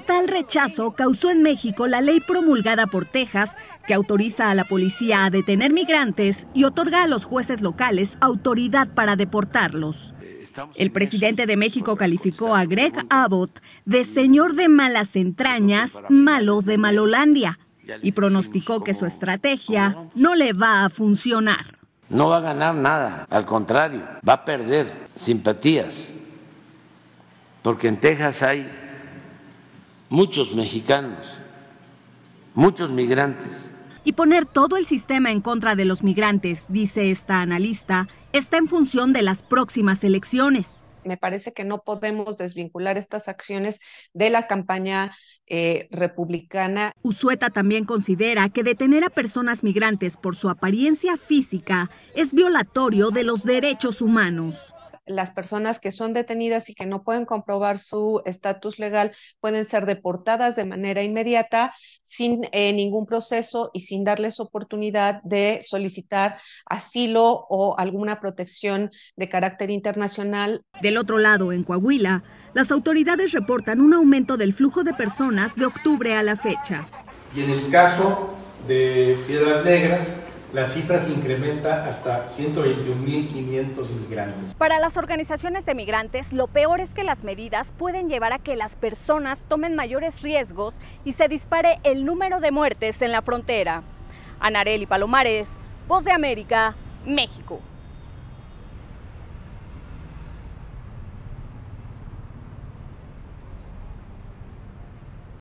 total rechazo causó en México la ley promulgada por Texas que autoriza a la policía a detener migrantes y otorga a los jueces locales autoridad para deportarlos. El presidente de México calificó a Greg Abbott de señor de malas entrañas, malo de Malolandia, y pronosticó que su estrategia no le va a funcionar. No va a ganar nada, al contrario, va a perder simpatías, porque en Texas hay muchos mexicanos, muchos migrantes. Y poner todo el sistema en contra de los migrantes, dice esta analista, está en función de las próximas elecciones me parece que no podemos desvincular estas acciones de la campaña eh, republicana. Usueta también considera que detener a personas migrantes por su apariencia física es violatorio de los derechos humanos las personas que son detenidas y que no pueden comprobar su estatus legal pueden ser deportadas de manera inmediata sin eh, ningún proceso y sin darles oportunidad de solicitar asilo o alguna protección de carácter internacional. Del otro lado, en Coahuila, las autoridades reportan un aumento del flujo de personas de octubre a la fecha. Y en el caso de Piedras Negras, la cifra se incrementa hasta 121.500 migrantes. Para las organizaciones de migrantes, lo peor es que las medidas pueden llevar a que las personas tomen mayores riesgos y se dispare el número de muertes en la frontera. Anareli Palomares, Voz de América, México.